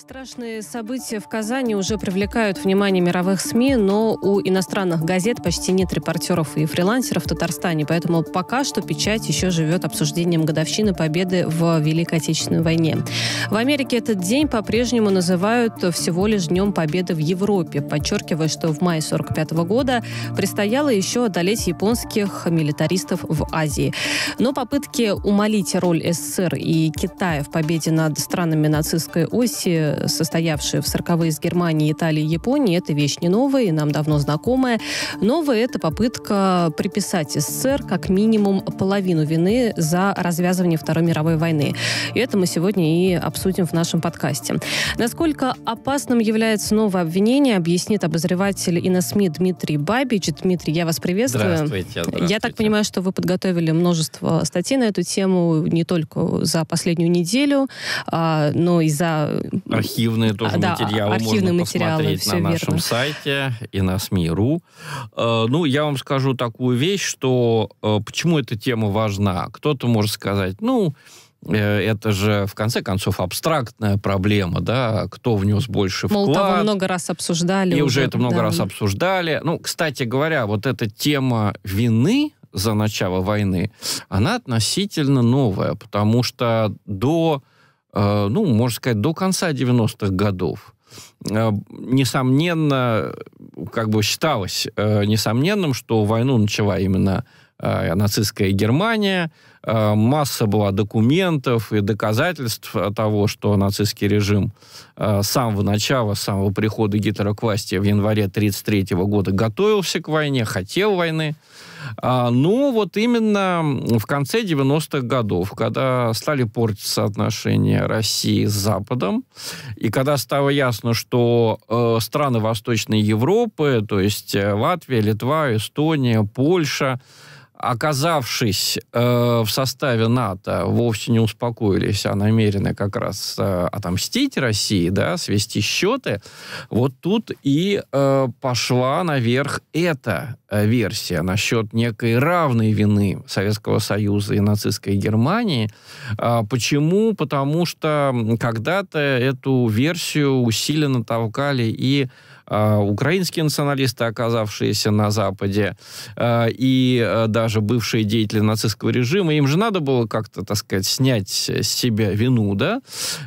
Страшные события в Казани уже привлекают внимание мировых СМИ, но у иностранных газет почти нет репортеров и фрилансеров в Татарстане, поэтому пока что печать еще живет обсуждением годовщины победы в Великой Отечественной войне. В Америке этот день по-прежнему называют всего лишь Днем Победы в Европе, подчеркивая, что в мае 1945 года предстояло еще одолеть японских милитаристов в Азии. Но попытки умолить роль СССР и Китая в победе над странами нацистской оси Переговоры, состоявшие в 40-е с Германией, Италией и Японией, это вещь не новая и нам давно знакомая. Новая – это попытка приписать СССР как минимум половину вины за развязывание Второй мировой войны. И это мы сегодня и обсудим в нашем подкасте. Насколько опасным является новое обвинение, объяснит обозреватель и на СМИ Дмитрий Бабич. Дмитрий, я вас приветствую. Здравствуйте, здравствуйте. Я так понимаю, что вы подготовили множество статей на эту тему, не только за последнюю неделю, а, но и за Архивные тоже а, да, материалы архивные можно материалы, посмотреть на верно. нашем сайте и на СМИ.ру. Э, ну, я вам скажу такую вещь, что э, почему эта тема важна. Кто-то может сказать, ну, э, это же, в конце концов, абстрактная проблема, да, кто внес больше Мол, вклад. Мол, много раз обсуждали. И уже это много да. раз обсуждали. Ну, кстати говоря, вот эта тема вины за начало войны, она относительно новая, потому что до Э, ну, можно сказать, до конца 90-х годов э, несомненно, как бы считалось э, несомненным, что войну начала именно нацистская Германия. масса была документов и доказательств того, что нацистский режим э, с самого начала, с самого прихода Гитлера к власти в январе 1933 года готовился к войне, хотел войны. А, ну, вот именно в конце 90-х годов, когда стали портиться отношения России с Западом, и когда стало ясно, что э, страны Восточной Европы, то есть э, Латвия, Литва, Эстония, Польша, оказавшись э, в составе НАТО, вовсе не успокоились, а намерены как раз э, отомстить России, да, свести счеты, вот тут и э, пошла наверх эта э, версия насчет некой равной вины Советского Союза и нацистской Германии. Э, почему? Потому что когда-то эту версию усиленно толкали и а, украинские националисты, оказавшиеся на Западе, а, и а, даже бывшие деятели нацистского режима, им же надо было как-то, так сказать, снять с себя вину, да?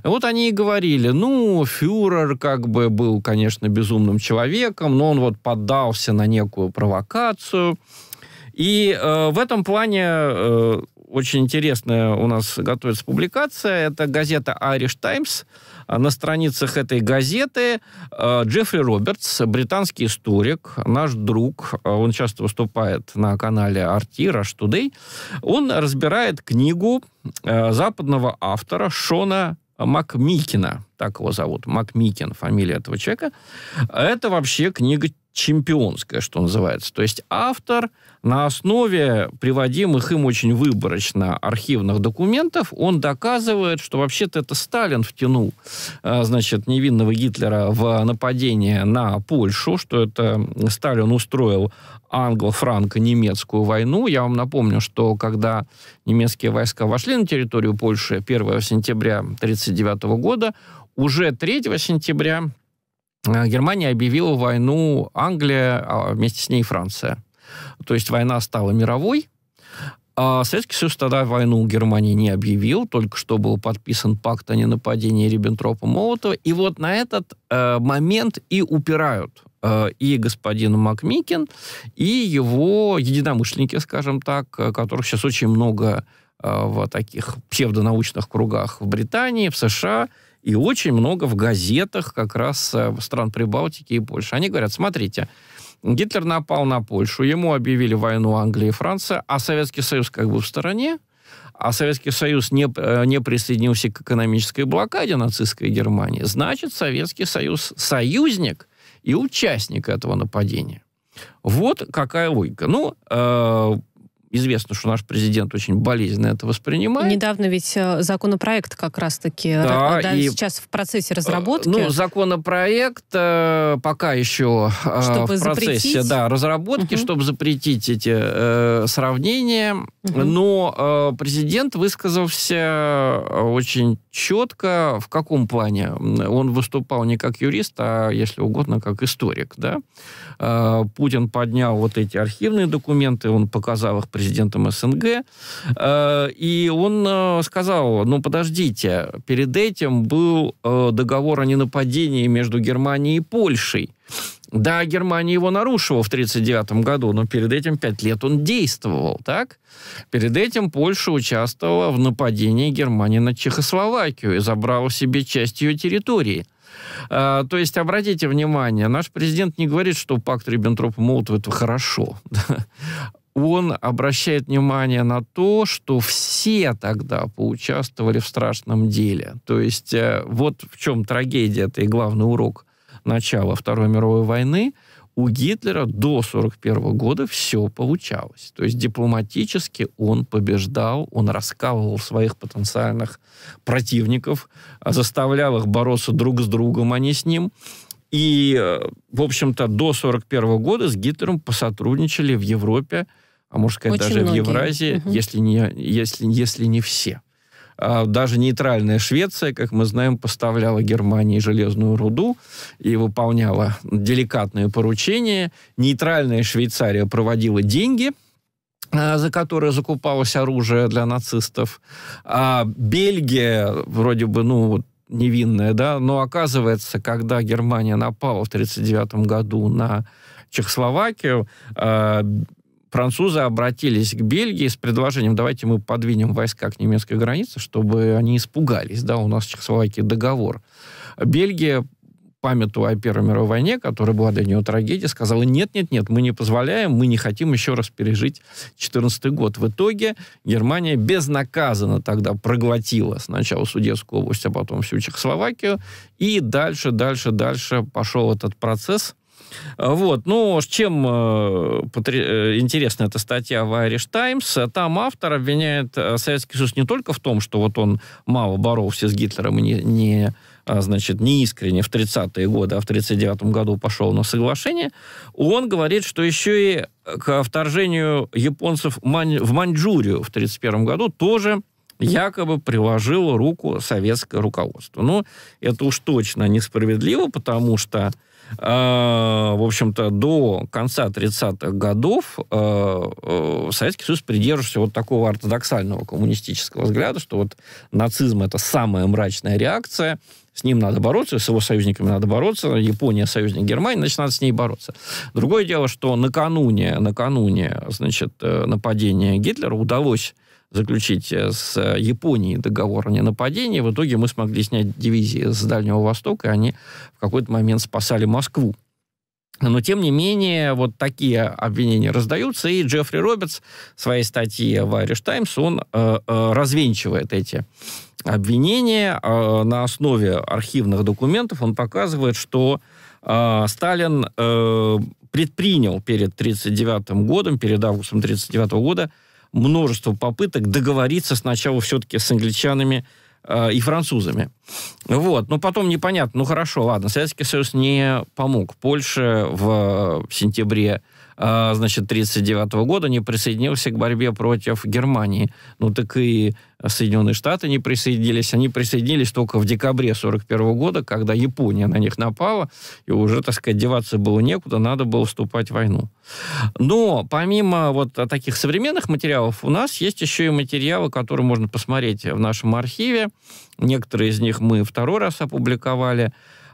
Вот они и говорили, ну, фюрер как бы был, конечно, безумным человеком, но он вот поддался на некую провокацию, и э, в этом плане э, очень интересная у нас готовится публикация. Это газета Irish Times. А на страницах этой газеты э, Джеффри Робертс, британский историк, наш друг, э, он часто выступает на канале RT, Rush Today, он разбирает книгу э, западного автора Шона Макмикина, так его зовут, Макмикин, фамилия этого человека. Это вообще книга чемпионская, что называется. То есть автор на основе приводимых им очень выборочно архивных документов, он доказывает, что вообще-то это Сталин втянул, э, значит, невинного Гитлера в нападение на Польшу, что это Сталин устроил англо-франко-немецкую войну. Я вам напомню, что когда немецкие войска вошли на территорию Польши 1 сентября 1939 года, уже 3 сентября Э, Германия объявила войну Англия, а вместе с ней Франция. То есть война стала мировой. А Советский Союз тогда войну Германии не объявил, только что был подписан пакт о ненападении Риббентропа-Молотова. И вот на этот э, момент и упирают э, и господин Макмикин, и его единомышленники, скажем так, э, которых сейчас очень много в таких псевдонаучных кругах в Британии, в США, и очень много в газетах как раз э, стран Прибалтики и Польши. Они говорят, смотрите, Гитлер напал на Польшу, ему объявили войну Англия и Франция, а Советский Союз как бы в стороне, а Советский Союз не, э, не присоединился к экономической блокаде нацистской Германии, значит, Советский Союз союзник и участник этого нападения. Вот какая логика. Ну, э, известно, что наш президент очень болезненно это воспринимает. Недавно ведь э, законопроект как раз-таки да, да, и, сейчас в процессе э, разработки. Ну, законопроект э, пока еще чтобы в процессе запретить. да, разработки, угу. чтобы запретить эти э, сравнения. Угу. Но э, президент высказался очень четко, в каком плане. Он выступал не как юрист, а, если угодно, как историк. Да? А, Путин поднял вот эти архивные документы, он показал их президентам СНГ, а, и он а, сказал, ну подождите, перед этим был договор о ненападении между Германией и Польшей. Да, Германия его нарушила в 1939 году, но перед этим пять лет он действовал, так? Перед этим Польша участвовала в нападении Германии на Чехословакию и забрала себе часть ее территории. А, то есть, обратите внимание, наш президент не говорит, что пакт Риббентропа-Молотова – это хорошо. Он обращает внимание на то, что все тогда поучаствовали в страшном деле. То есть, э, вот в чем трагедия, это и главный урок – начала Второй мировой войны, у Гитлера до 1941 года все получалось. То есть дипломатически он побеждал, он раскалывал своих потенциальных противников, заставлял их бороться друг с другом, а не с ним. И, э, в общем-то, до 1941 года с Гитлером посотрудничали в Европе, а можно сказать, Очень даже многие. в Евразии, угу. если, не, если, если не все. А даже нейтральная Швеция, как мы знаем, поставляла Германии железную руду и выполняла деликатные поручения. Нейтральная Швейцария проводила деньги а, за которые закупалось оружие для нацистов. А Бельгия, вроде бы, ну, невинная, да, но оказывается, когда Германия напала в 1939 году на Чехословакию, а, французы обратились к Бельгии с предложением, давайте мы подвинем войска к немецкой границе, чтобы они испугались, да, у нас в Чехословакии договор. Бельгия памятуя о Первой мировой войне, которая была для нее трагедия, сказала, нет-нет-нет, мы не позволяем, мы не хотим еще раз пережить 2014 год. В итоге Германия безнаказанно тогда проглотила сначала Судетскую область, а потом всю Чехословакию, и дальше, дальше, дальше пошел этот процесс – вот. Но ну, чем э, э, интересна эта статья в Irish Times? Там автор обвиняет э, Советский Союз не только в том, что вот он мало боролся с Гитлером и не, не а, значит, не искренне в 30-е годы, а в 39-м году пошел на соглашение, он говорит, что еще и к вторжению японцев в Маньчжурию в 31 году тоже якобы приложило руку советское руководство. Ну, это уж точно несправедливо, потому что Э, в общем-то, до конца 30-х годов э, э, Советский Союз придерживался вот такого ортодоксального коммунистического взгляда, что вот нацизм – это самая мрачная реакция, с ним надо бороться, с его союзниками надо бороться, Япония союзник Германии, значит, надо с ней бороться. Другое дело, что накануне, накануне значит, нападения Гитлера удалось заключить э, с Японией договор о ненападении. В итоге мы смогли снять дивизии с Дальнего Востока, и они в какой-то момент спасали Москву. Но, тем не менее, вот такие обвинения раздаются, и Джеффри Робертс в своей статье в Irish Times, он э, э развенчивает эти обвинения э, на основе архивных документов. Он показывает, что э, Сталин э, предпринял перед 1939 годом, перед августом 1939 года, множество попыток договориться сначала все-таки с англичанами э, и французами. Вот. Но потом непонятно. Ну, хорошо, ладно, Советский Союз не помог Польша в сентябре а, значит, 1939 года не присоединился к борьбе против Германии. Ну так и Соединенные Штаты не присоединились. Они присоединились только в декабре 1941 года, когда Япония на них напала, и уже, так сказать, деваться было некуда, надо было вступать в войну. Но помимо вот таких современных материалов, у нас есть еще и материалы, которые можно посмотреть в нашем архиве. Некоторые из них мы второй раз опубликовали.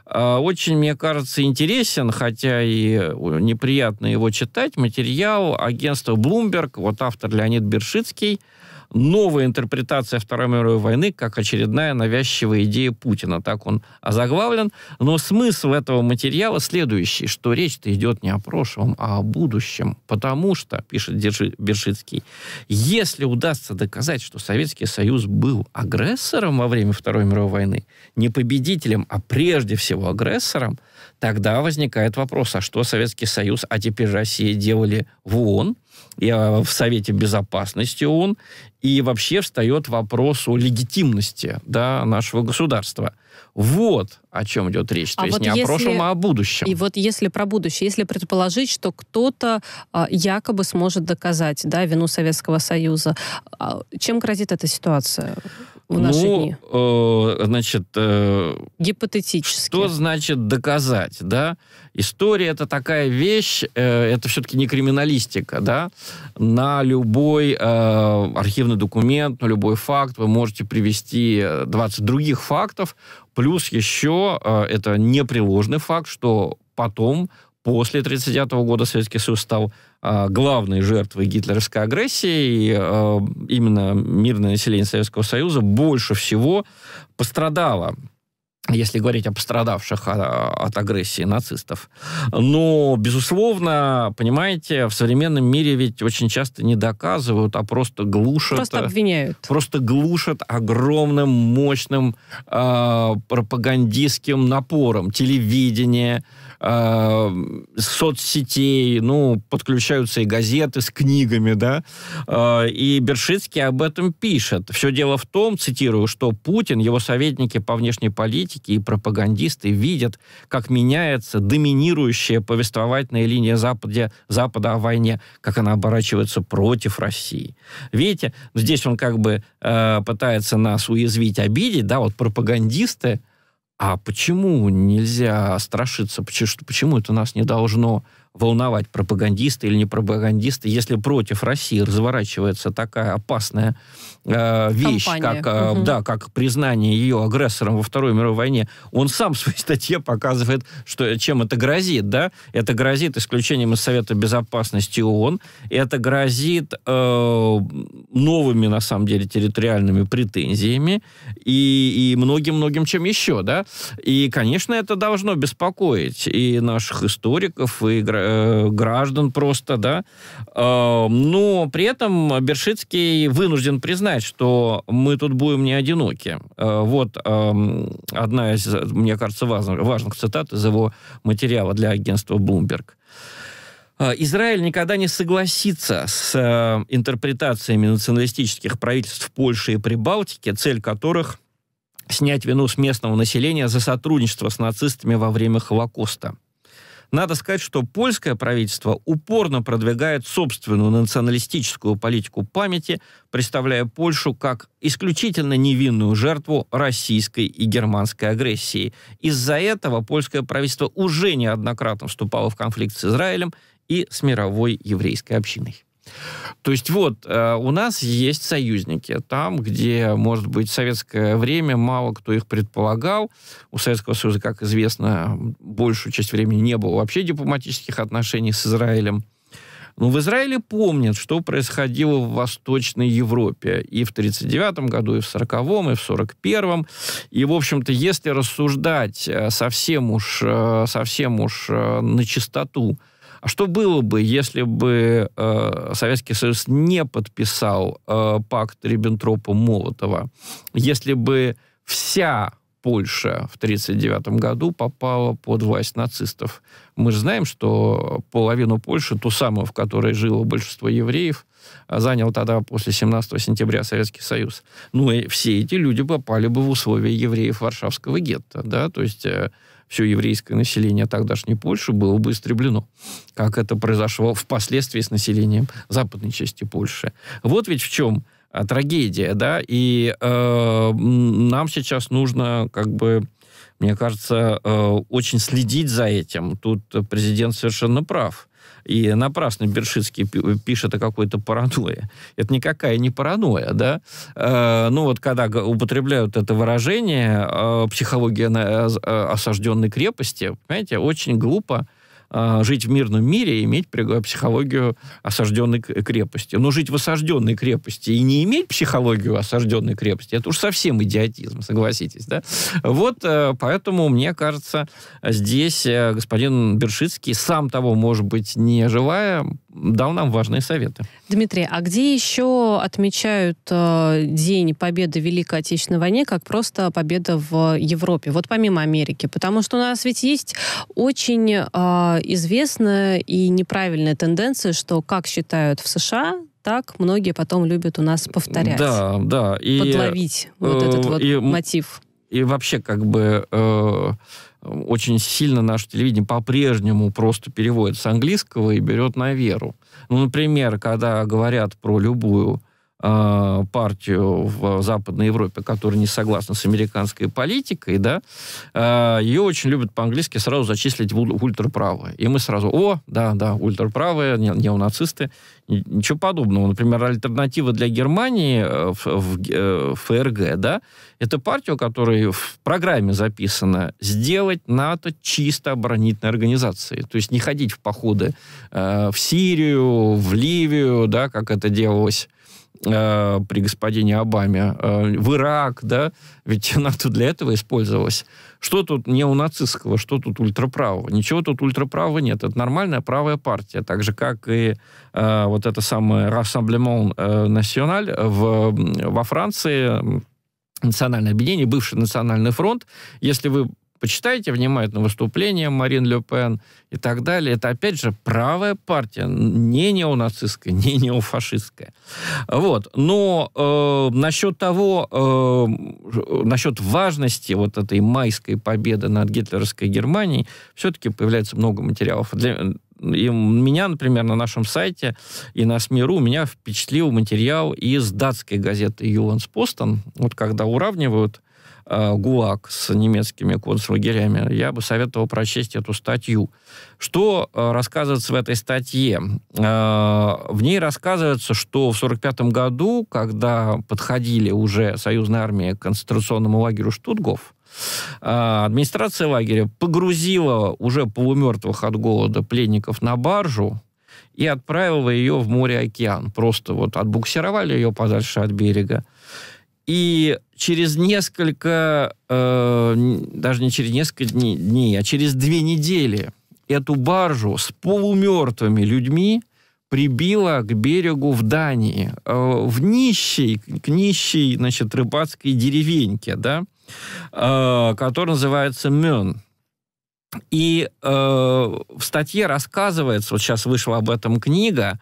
А, очень, мне кажется, интересен, хотя и э, неприятно его читать, материал агентства Bloomberg, вот автор Леонид Бершицкий – новая интерпретация Второй мировой войны как очередная навязчивая идея Путина. Так он озаглавлен. Но смысл этого материала следующий, что речь-то идет не о прошлом, а о будущем. Потому что, пишет Бершицкий, если удастся доказать, что Советский Союз был агрессором во время Второй мировой войны, не победителем, а прежде всего агрессором, тогда возникает вопрос, а что Советский Союз, а теперь Россия делали в ООН – и в Совете Безопасности ООН, и вообще встает вопрос о легитимности да, нашего государства. Вот о чем идет речь. То а есть вот не если, о прошлом, а о будущем. И вот если про будущее, если предположить, что кто-то а, якобы сможет доказать да, вину Советского Союза, а, чем грозит эта ситуация? В ну, наши дни? Э, значит... Э, Гипотетически. Что значит доказать, да? История это такая вещь, э, это все-таки не криминалистика, да. На любой э, архивный документ, на любой факт вы можете привести 20 э, других фактов, плюс еще это непреложный факт, что потом после 1939 года Советский Союз стал главной жертвой гитлеровской агрессии, и а, именно мирное население Советского Союза больше всего пострадало если говорить о пострадавших а, от агрессии нацистов. Но, безусловно, понимаете, в современном мире ведь очень часто не доказывают, а просто глушат... Просто э, обвиняют. Просто глушат огромным, мощным э, пропагандистским напором телевидения, э, соцсетей, ну, подключаются и газеты с книгами, да, э, и Бершицкий об этом пишет. Все дело в том, цитирую, что Путин, его советники по внешней политике и пропагандисты видят, как меняется доминирующая повествовательная линия Западе, Запада о войне, как она оборачивается против России. Видите, здесь он как бы э, пытается нас уязвить, обидеть, да, вот пропагандисты, а почему нельзя страшиться? Почему, почему это нас не должно волновать пропагандисты или не пропагандисты, если против России разворачивается такая опасная э, вещь, как, э, угу. да, как признание ее агрессором во Второй мировой войне, он сам в своей статье показывает, что, чем это грозит. Да? Это грозит исключением из Совета Безопасности ООН, это грозит э, новыми, на самом деле, территориальными претензиями и, и многим-многим чем еще. Да? И, конечно, это должно беспокоить и наших историков, и игроков, Э, граждан просто, да. Э, но при этом Бершицкий вынужден признать, что мы тут будем не одиноки. Э, вот эм, одна из, мне кажется, важных, важных цитат из его материала для агентства Bloomberg. Израиль никогда не согласится с интерпретациями националистических правительств Польши и Прибалтики, цель которых – снять вину с местного населения за сотрудничество с нацистами во время Холокоста. Надо сказать, что польское правительство упорно продвигает собственную националистическую политику памяти, представляя Польшу как исключительно невинную жертву российской и германской агрессии. Из-за этого польское правительство уже неоднократно вступало в конфликт с Израилем и с мировой еврейской общиной. То есть вот, э, у нас есть союзники. Там, где, может быть, в советское время мало кто их предполагал. У Советского Союза, как известно, большую часть времени не было вообще дипломатических отношений с Израилем. Но в Израиле помнят, что происходило в Восточной Европе и в 1939 году, и в 1940, и в 1941. И, в общем-то, если рассуждать э, совсем уж, э, совсем уж на чистоту, а что было бы, если бы э, Советский Союз не подписал э, пакт Риббентропа-Молотова? Если бы вся Польша в 1939 году попала под власть нацистов. Мы же знаем, что половину Польши, ту самую, в которой жило большинство евреев, занял тогда после 17 сентября Советский Союз. Ну и все эти люди попали бы в условия евреев Варшавского гетто, да, то есть э, все еврейское население а тогдашней Польши было бы истреблено, как это произошло впоследствии с населением западной части Польши. Вот ведь в чем а, трагедия, да, и э, нам сейчас нужно как бы мне кажется, э, очень следить за этим. Тут президент совершенно прав и напрасно Бершицкий пишет о какой-то паранойе. Это никакая не паранойя, да? Э, ну вот когда употребляют это выражение э, «психология э, э, осажденной крепости», понимаете, очень глупо а, жить в мирном мире и иметь психологию осажденной крепости. Но жить в осажденной крепости и не иметь психологию осажденной крепости, это уж совсем идиотизм, согласитесь, да? Вот э, поэтому, мне кажется, здесь э, господин Бершицкий, сам того, может быть, не желая, дал нам важные советы. Дмитрий, а где еще отмечают э, День Победы в Великой Отечественной войне, как просто победа в Европе, вот помимо Америки? Потому что у нас ведь есть очень Э, известная и неправильная тенденция, что как считают в США, так многие потом любят у нас повторять. Да, да. И, подловить э, вот этот вот и, мотив. И вообще как бы... Э, очень сильно наше телевидение по-прежнему просто переводит с английского и берет на веру. Ну, например, когда говорят про любую а, партию в Западной Европе, которая не согласна с американской политикой, да, а, ее очень любят по-английски сразу зачислить в ультраправые. И мы сразу, о, да, да, ультраправые, неонацисты. Ничего подобного. Например, альтернатива для Германии э, в, в, в э, ФРГ, да, это партия, у которой в программе записано сделать НАТО чисто оборонительной организацией. То есть не ходить в походы э, в Сирию, в Ливию, да, как это делалось э, при господине Обаме, э, в Ирак, да, ведь она тут для этого использовалась. Что тут неонацистского, что тут ультраправого? Ничего тут ультраправого нет. Это нормальная правая партия, так же, как и э, вот это самое Рассамблемон Националь э, в, во Франции, Национальное объединение, бывший Национальный фронт. Если вы Почитайте внимательно выступления Марин Ле Пен и так далее. Это, опять же, правая партия, не неонацистская, не неофашистская. Вот. Но э, насчет того, э, насчет важности вот этой майской победы над гитлеровской Германией, все-таки появляется много материалов. Для, и меня, например, на нашем сайте и на СМИ.ру меня впечатлил материал из датской газеты «Юланс Постон». Вот когда уравнивают Э, ГУАК с немецкими концлагерями, я бы советовал прочесть эту статью. Что э, рассказывается в этой статье? Э, в ней рассказывается, что в 1945 году, когда подходили уже союзные армии к концентрационному лагерю Штутгов, администрация лагеря погрузила уже полумертвых от голода пленников на баржу, и отправила ее в море-океан. Просто вот отбуксировали ее подальше от берега. И через несколько, э, даже не через несколько дней, дней, а через две недели эту баржу с полумертвыми людьми прибило к берегу в Дании, э, в нищей, к нищей, значит, рыбацкой деревеньке, да, э, которая называется Мен. И э, в статье рассказывается, вот сейчас вышла об этом книга,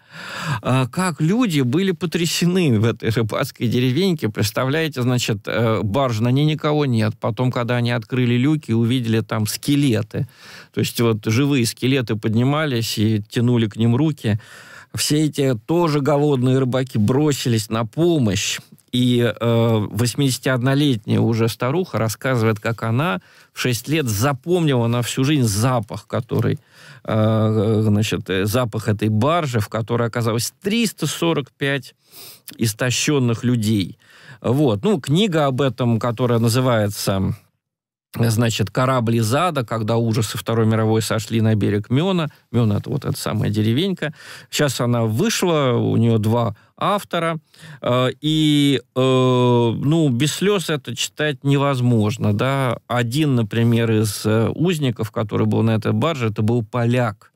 э, как люди были потрясены в этой рыбацкой деревеньке. Представляете, значит, э, барж, на ней никого нет. Потом, когда они открыли люки, увидели там скелеты. То есть вот живые скелеты поднимались и тянули к ним руки все эти тоже голодные рыбаки бросились на помощь. И э, 81-летняя уже старуха рассказывает, как она в 6 лет запомнила на всю жизнь запах, который, э, значит, э, запах этой баржи, в которой оказалось 345 истощенных людей. Вот. Ну, книга об этом, которая называется значит, корабль из ада, когда ужасы Второй мировой сошли на берег Мёна. Мён — это вот эта самая деревенька. Сейчас она вышла, у нее два автора. Э, и, э, ну, без слез это читать невозможно, да. Один, например, из э, узников, который был на этой барже, это был поляк.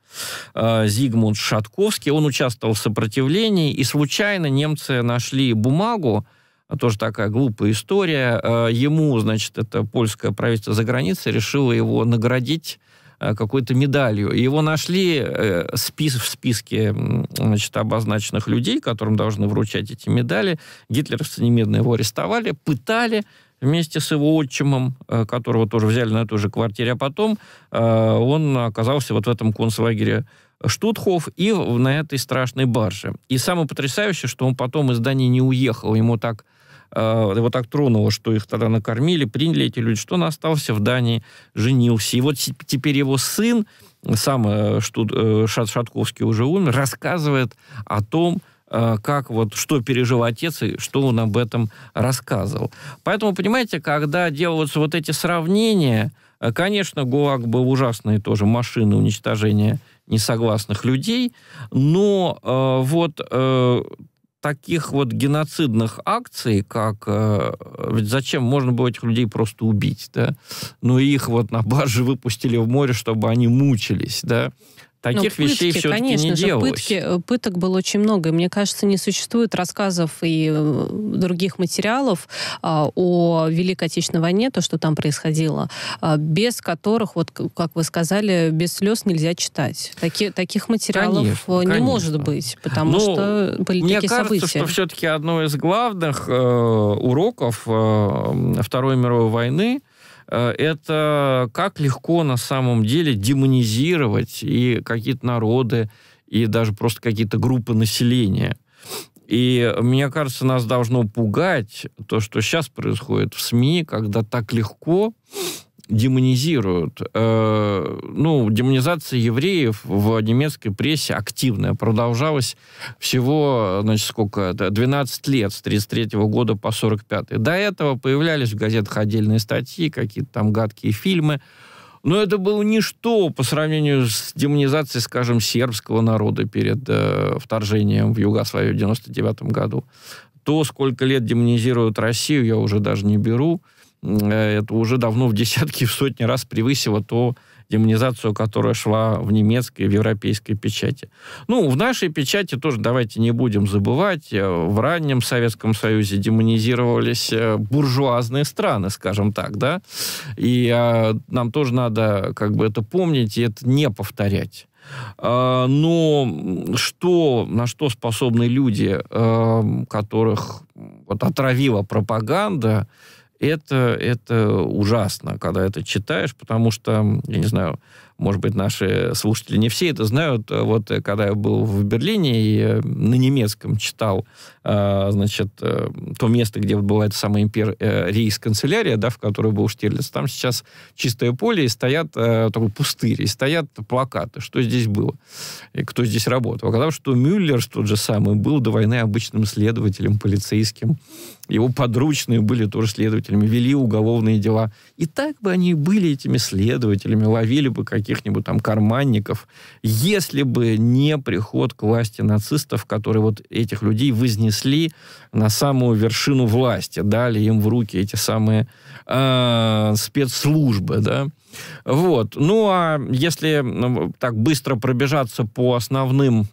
Зигмунд Шатковский. Он участвовал в сопротивлении, и случайно немцы нашли бумагу, а тоже такая глупая история. Э, ему, значит, это польское правительство за границей решило его наградить э, какой-то медалью. Его нашли э, спис в списке значит, обозначенных людей, которым должны вручать эти медали. Гитлеровцы немедленно его арестовали, пытали, вместе с его отчимом, которого тоже взяли на той же квартире, а потом он оказался вот в этом концлагере Штутхов и на этой страшной барже. И самое потрясающее, что он потом из здания не уехал, ему так Э, его так тронуло, что их тогда накормили, приняли эти люди, что он остался в Дании, женился. И вот теперь его сын, сам что, э, э, Шат, Шатковский уже умер, рассказывает о том, как вот, что пережил отец и что он об этом рассказывал. Поэтому, понимаете, когда делаются вот эти сравнения, конечно, ГУЛАГ был ужасной тоже машины уничтожения несогласных людей, но э, вот таких вот геноцидных акций, как... Э, ведь зачем? Можно было этих людей просто убить, да? Но их вот на барже выпустили в море, чтобы они мучились, да? Ну, таких пытки, вещей все-таки не же, делалось. Пытки, э, пыток было очень много. И мне кажется, не существует рассказов и э, других материалов а, о Великой Отечественной войне, то, что там происходило, а, без которых, вот как вы сказали, без слез нельзя читать. Таки, таких материалов э, конечно, не конечно. может быть, потому Но ну, что были мне такие кажется, события. что все-таки одно из главных э, уроков э, Второй мировой войны Э, это как легко на самом деле демонизировать и какие-то народы, и даже просто какие-то группы населения. И мне кажется, нас должно пугать то, что сейчас происходит в СМИ, когда так легко демонизируют. Э, ну, демонизация евреев в немецкой прессе активная. Продолжалась всего, значит, сколько это, 12 лет, с 33 года по 45 До этого появлялись в газетах отдельные статьи, какие-то там гадкие фильмы. Но это было ничто по сравнению с демонизацией, скажем, сербского народа перед э, вторжением в Югославию в 99 году. То, сколько лет демонизируют Россию, я уже даже не беру. Э, это уже давно в десятки, в сотни раз превысило то, демонизацию, которая шла в немецкой, в европейской печати. Ну, в нашей печати тоже, давайте не будем забывать, э, в раннем Советском Союзе демонизировались э, буржуазные страны, скажем так, да, и а, нам тоже надо как бы это помнить и это не повторять. но что, на что способны люди, которых вот, отравила пропаганда, это, это ужасно, когда это читаешь, потому что, я не знаю, может быть, наши слушатели не все это знают. Вот когда я был в Берлине и э, на немецком читал, э, значит, э, то место, где была эта самая импер... рейс-канцелярия, да, в которой был Штирлиц, там сейчас чистое поле, и стоят такой пустырь, и стоят плакаты, что здесь было, и кто здесь работал. А Оказалось, что Мюллер тот же самый был до войны обычным следователем, полицейским, его подручные были тоже следователями, вели уголовные дела. И так бы они были этими следователями, ловили бы каких-нибудь там карманников, если бы не приход к власти нацистов, которые вот этих людей вознесли на самую вершину власти, дали им в руки эти самые э, спецслужбы, да. Вот. Ну, а если так быстро пробежаться по основным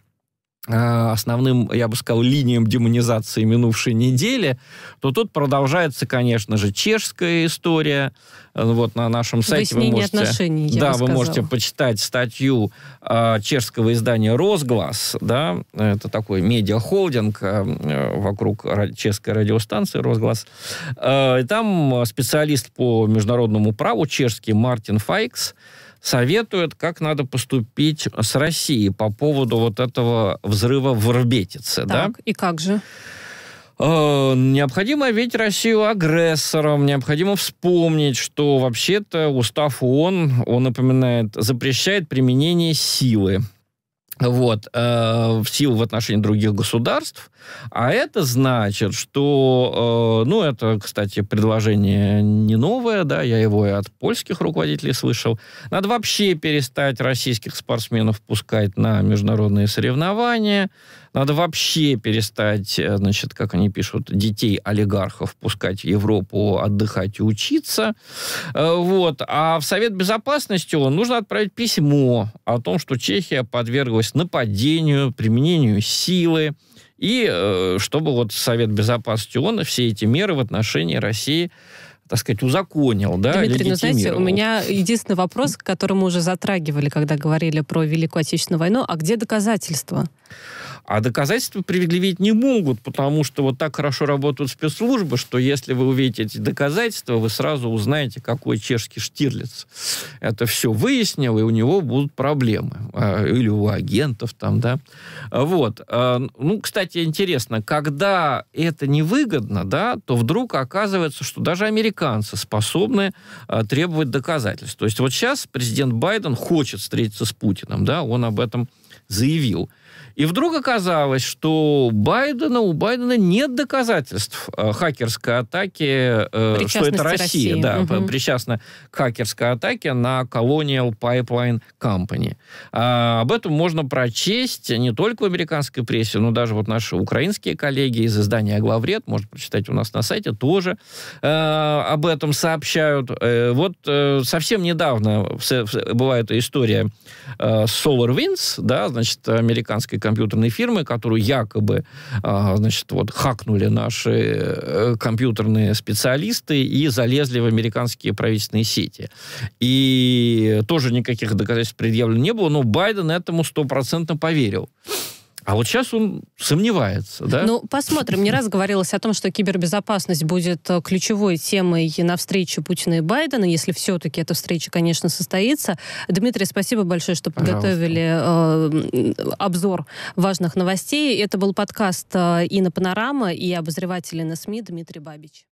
Э, основным, я бы сказал, линиям демонизации минувшей недели, то тут продолжается, конечно же, чешская история. Э, вот на нашем сайте вы можете, да, вы можете почитать статью э, чешского издания Росглас, да, это такой медиахолдинг э, э вокруг чешской радиостанции Росглас. Э, и там специалист по международному праву чешский Мартин Файкс советует, как надо поступить с Россией по поводу вот этого взрыва в Рбетице. Так, да? и как же? Э, необходимо ведь Россию агрессором, необходимо вспомнить, что вообще-то устав ООН, он напоминает, запрещает применение силы вот, э, в силу в отношении других государств. А это значит, что, э, ну, это, кстати, предложение не новое, да, я его и от польских руководителей слышал. Надо вообще перестать российских спортсменов пускать на международные соревнования. Надо вообще перестать, э, значит, как они пишут, детей олигархов пускать в Европу отдыхать и учиться. Э, вот. А в Совет Безопасности нужно отправить письмо о том, что Чехия подверглась готовность нападению, применению силы. И э, чтобы вот Совет Безопасности ООН все эти меры в отношении России так сказать, узаконил, да, Дмитрий, ну, знаете, у меня единственный вопрос, который мы уже затрагивали, когда говорили про Великую Отечественную войну, а где доказательства? А доказательства предъявить не могут, потому что вот так хорошо работают спецслужбы, что если вы увидите эти доказательства, вы сразу узнаете, какой чешский Штирлиц это все выяснил, и у него будут проблемы. А, или у агентов там, да. Вот. А, ну, кстати, интересно, когда это невыгодно, да, то вдруг оказывается, что даже американцы способны а, требовать доказательств. То есть вот сейчас президент Байден хочет встретиться с Путиным, да, он об этом заявил. И вдруг оказалось, что Байдена, у Байдена нет доказательств э, хакерской атаки, э, что это Россия, да, угу. причастна к хакерской атаке на Colonial Pipeline Company. А, об этом можно прочесть не только в американской прессе, но даже вот наши украинские коллеги из издания «Главред», можно прочитать у нас на сайте, тоже э, об этом сообщают. Э, вот э, совсем недавно бывает история э, SolarWinds, да, значит, американская американской компьютерной фирмы, которую якобы, а, значит, вот хакнули наши э, компьютерные специалисты и залезли в американские правительственные сети. И тоже никаких доказательств предъявлено не было, но Байден этому стопроцентно поверил. А вот сейчас он сомневается, да? Ну, посмотрим. Не раз говорилось о том, что кибербезопасность будет э, ключевой темой на встрече Путина и Байдена, если все-таки эта встреча, конечно, состоится. Дмитрий, спасибо большое, что подготовили э, обзор важных новостей. Это был подкаст э, «Инна Панорама» и обозреватель на СМИ Дмитрий Бабич.